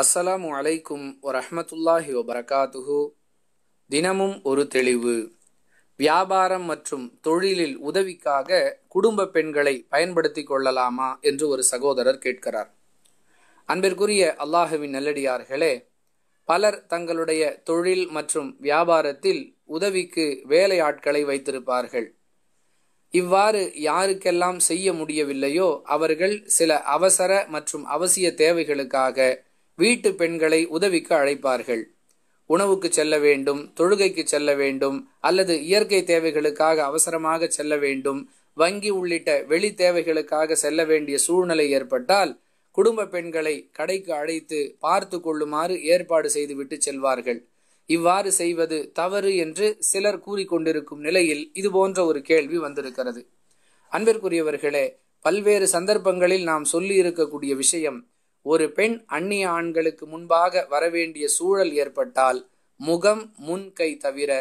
அஸ்ஸலாமு அலைக்கும் வரஹமத்துல்லாஹி வபரகாத்துஹு தினமும் ஒரு தெளிவு வியாபாரம் மற்றும் தொழிலில் உதவிக்காக குடும்ப பெண்களை பயன்படுத்தி கொள்ளலாமா என்று ஒரு சகோதரர் கேட்கிறார் அன்பிற்குரிய அல்லாஹுவின் நல்லடியார்களே பலர் தங்களுடைய தொழில் மற்றும் வியாபாரத்தில் உதவிக்கு வேலையாட்களை வைத்திருப்பார்கள் இவ்வாறு யாருக்கெல்லாம் செய்ய முடியவில்லையோ அவர்கள் சில அவசர மற்றும் அவசிய தேவைகளுக்காக வீட்டு பெண்களை உதவிக்கு அழைப்பார்கள் உணவுக்கு செல்ல வேண்டும் தொழுகைக்கு செல்ல வேண்டும் அல்லது இயற்கை தேவைகளுக்காக அவசரமாக செல்ல வேண்டும் வங்கி உள்ளிட்ட வெளி தேவைகளுக்காக செல்ல வேண்டிய சூழ்நிலை ஏற்பட்டால் குடும்ப பெண்களை கடைக்கு அழைத்து பார்த்து கொள்ளுமாறு ஏற்பாடு செய்துவிட்டு செல்வார்கள் இவ்வாறு செய்வது தவறு என்று சிலர் கூறிக்கொண்டிருக்கும் நிலையில் இது போன்ற ஒரு கேள்வி வந்திருக்கிறது அன்பிற்குரியவர்களே பல்வேறு சந்தர்ப்பங்களில் நாம் சொல்லி இருக்கக்கூடிய விஷயம் ஒரு பெண் அந்நிய ஆண்களுக்கு முன்பாக வரவேண்டிய சூழல் ஏற்பட்டால் முகம் முன்கை தவிர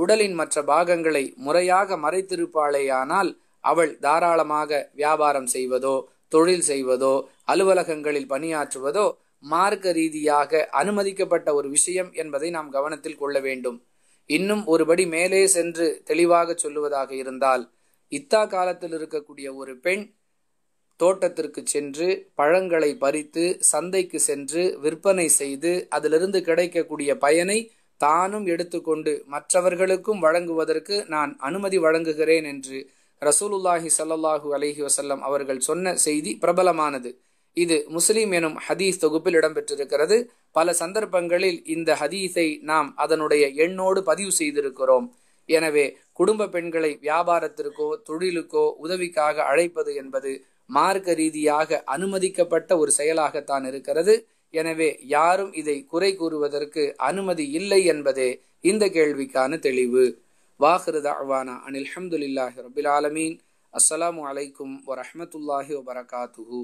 உடலின் மற்ற பாகங்களை முறையாக மறைத்திருப்பாளேயானால் அவள் தாராளமாக வியாபாரம் செய்வதோ தொழில் செய்வதோ அலுவலகங்களில் பணியாற்றுவதோ மார்க்க ரீதியாக அனுமதிக்கப்பட்ட ஒரு விஷயம் என்பதை நாம் கவனத்தில் கொள்ள வேண்டும் இன்னும் ஒருபடி மேலே சென்று தெளிவாக சொல்லுவதாக இருந்தால் இத்தா காலத்தில் இருக்கக்கூடிய ஒரு பெண் தோட்டத்திற்கு சென்று பழங்களை பறித்து சந்தைக்கு சென்று விற்பனை செய்து அதிலிருந்து கிடைக்கக்கூடிய பயனை தானும் எடுத்துக்கொண்டு மற்றவர்களுக்கும் வழங்குவதற்கு நான் அனுமதி வழங்குகிறேன் என்று ரசூலுல்லாஹி சல்லாஹூ அலஹி வசல்லம் அவர்கள் சொன்ன செய்தி பிரபலமானது இது முஸ்லீம் எனும் ஹதீஸ் தொகுப்பில் இடம்பெற்றிருக்கிறது பல சந்தர்ப்பங்களில் இந்த ஹதீஸை நாம் அதனுடைய எண்ணோடு பதிவு செய்திருக்கிறோம் எனவே குடும்ப பெண்களை வியாபாரத்திற்கோ தொழிலுக்கோ உதவிக்காக அழைப்பது என்பது மார்க்க ரீதியாக அனுமதிக்கப்பட்ட ஒரு செயலாகத்தான் இருக்கிறது எனவே யாரும் இதை குறை கூறுவதற்கு அனுமதி இல்லை என்பதே இந்த கேள்விக்கான தெளிவு வாஹிருதா அனில் அஹமதுல்லாஹி ரபில் ஆலமீன் அஸ்ஸலாமு அலைக்கும் வரமத்துல்லாஹி வபரகாத்துஹூ